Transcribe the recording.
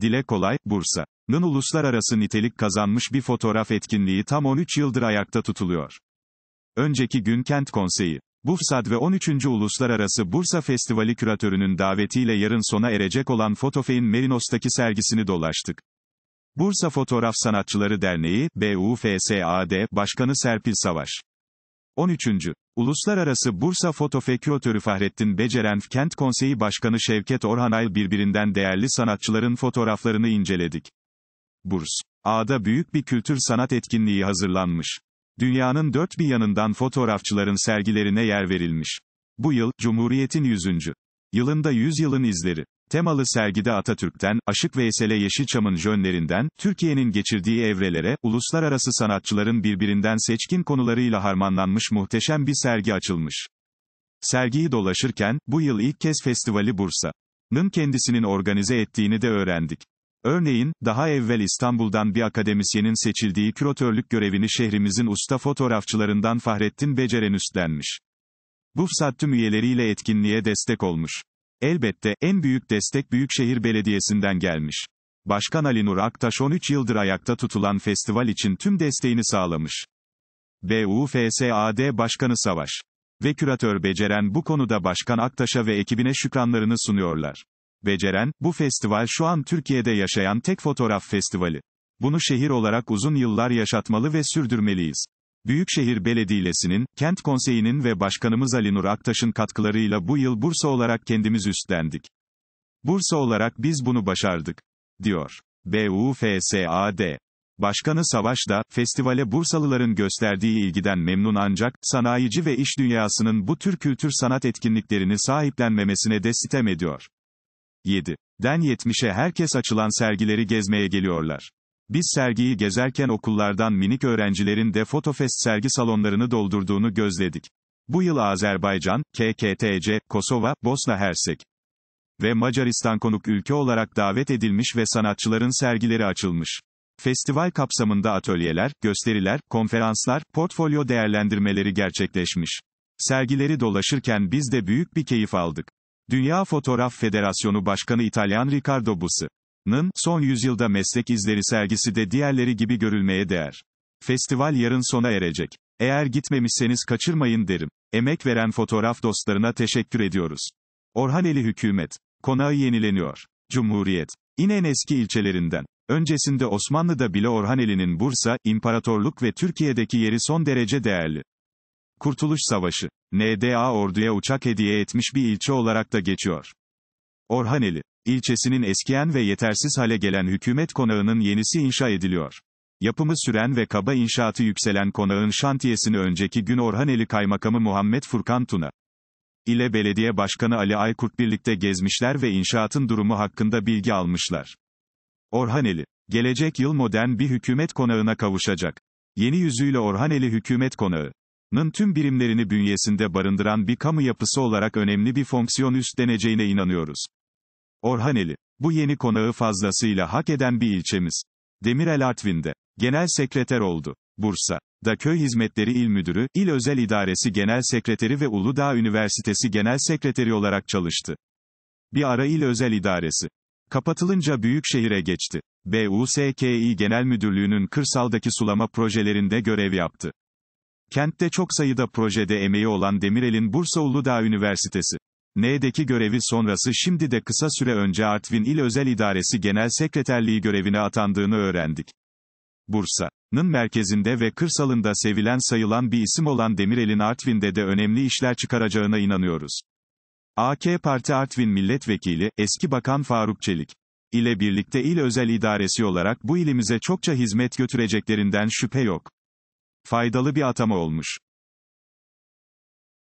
Dile Kolay, Bursa. Nın uluslararası nitelik kazanmış bir fotoğraf etkinliği tam 13 yıldır ayakta tutuluyor. Önceki gün Kent Konseyi, Bufsad ve 13. Uluslararası Bursa Festivali küratörünün davetiyle yarın sona erecek olan Fotofe'in Merinos'taki sergisini dolaştık. Bursa Fotoğraf Sanatçıları Derneği, BUFSAD, Başkanı Serpil Savaş, 13. Uluslararası Bursa Fotofeküatörü Fahrettin Becerenf Kent Konseyi Başkanı Şevket Orhanayl birbirinden değerli sanatçıların fotoğraflarını inceledik. Burs. A'da büyük bir kültür sanat etkinliği hazırlanmış. Dünyanın dört bir yanından fotoğrafçıların sergilerine yer verilmiş. Bu yıl, Cumhuriyet'in 100. yılında 100 yılın izleri. Temalı sergide Atatürk'ten, Aşık Veysel'e Yeşilçam'ın jönlerinden, Türkiye'nin geçirdiği evrelere, uluslararası sanatçıların birbirinden seçkin konularıyla harmanlanmış muhteşem bir sergi açılmış. Sergiyi dolaşırken, bu yıl ilk kez festivali Bursa'nın kendisinin organize ettiğini de öğrendik. Örneğin, daha evvel İstanbul'dan bir akademisyenin seçildiği küratörlük görevini şehrimizin usta fotoğrafçılarından Fahrettin Beceren üstlenmiş. Bu FSAT tüm üyeleriyle etkinliğe destek olmuş. Elbette, en büyük destek Büyükşehir Belediyesi'nden gelmiş. Başkan Ali Nur Aktaş 13 yıldır ayakta tutulan festival için tüm desteğini sağlamış. BUFSAD Başkanı Savaş ve küratör Beceren bu konuda Başkan Aktaş'a ve ekibine şükranlarını sunuyorlar. Beceren, bu festival şu an Türkiye'de yaşayan tek fotoğraf festivali. Bunu şehir olarak uzun yıllar yaşatmalı ve sürdürmeliyiz. Büyükşehir Belediyesi'nin, Kent Konseyi'nin ve Başkanımız Ali Nur Aktaş'ın katkılarıyla bu yıl Bursa olarak kendimiz üstlendik. Bursa olarak biz bunu başardık, diyor. BUFSAD. Başkanı Savaş da, festivale Bursalıların gösterdiği ilgiden memnun ancak, sanayici ve iş dünyasının bu tür kültür sanat etkinliklerini sahiplenmemesine de sitem ediyor. 7. Den 70'e herkes açılan sergileri gezmeye geliyorlar. Biz sergiyi gezerken okullardan minik öğrencilerin de Fotofest sergi salonlarını doldurduğunu gözledik. Bu yıl Azerbaycan, KKTC, Kosova, Bosna Hersek ve Macaristan konuk ülke olarak davet edilmiş ve sanatçıların sergileri açılmış. Festival kapsamında atölyeler, gösteriler, konferanslar, portfolyo değerlendirmeleri gerçekleşmiş. Sergileri dolaşırken biz de büyük bir keyif aldık. Dünya Fotoğraf Federasyonu Başkanı İtalyan Ricardo Busi, Nın, son yüzyılda meslek izleri sergisi de diğerleri gibi görülmeye değer. Festival yarın sona erecek. Eğer gitmemişseniz kaçırmayın derim. Emek veren fotoğraf dostlarına teşekkür ediyoruz. Orhaneli Hükümet. Konağı yenileniyor. Cumhuriyet. İnen eski ilçelerinden. Öncesinde Osmanlı'da bile Orhaneli'nin Bursa, İmparatorluk ve Türkiye'deki yeri son derece değerli. Kurtuluş Savaşı. NDA orduya uçak hediye etmiş bir ilçe olarak da geçiyor. Orhaneli ilçesinin eskiyen ve yetersiz hale gelen hükümet konağının yenisi inşa ediliyor. Yapımı süren ve kaba inşaatı yükselen konağın şantiyesini önceki gün Orhaneli Kaymakamı Muhammed Furkan Tuna ile Belediye Başkanı Ali Aykurt birlikte gezmişler ve inşaatın durumu hakkında bilgi almışlar. Orhaneli, gelecek yıl modern bir hükümet konağına kavuşacak. Yeni yüzüyle Orhaneli Hükümet Konağı'nın tüm birimlerini bünyesinde barındıran bir kamu yapısı olarak önemli bir fonksiyon üstleneceğine inanıyoruz. Orhaneli. Bu yeni konağı fazlasıyla hak eden bir ilçemiz. Demirel Artvin'de. Genel sekreter oldu. Bursa. Da Köy Hizmetleri il Müdürü, il Özel idaresi Genel Sekreteri ve Uludağ Üniversitesi Genel Sekreteri olarak çalıştı. Bir ara il Özel idaresi. Kapatılınca büyük şehire geçti. BUSKİ Genel Müdürlüğü'nün kırsaldaki sulama projelerinde görev yaptı. Kentte çok sayıda projede emeği olan Demirel'in Bursa Uludağ Üniversitesi N'deki görevi sonrası şimdi de kısa süre önce Artvin İl Özel İdaresi Genel Sekreterliği görevine atandığını öğrendik. Bursa'nın merkezinde ve kırsalında sevilen sayılan bir isim olan Demirel'in Artvin'de de önemli işler çıkaracağına inanıyoruz. AK Parti Artvin Milletvekili, eski Bakan Faruk Çelik ile birlikte il özel idaresi olarak bu ilimize çokça hizmet götüreceklerinden şüphe yok. Faydalı bir atama olmuş.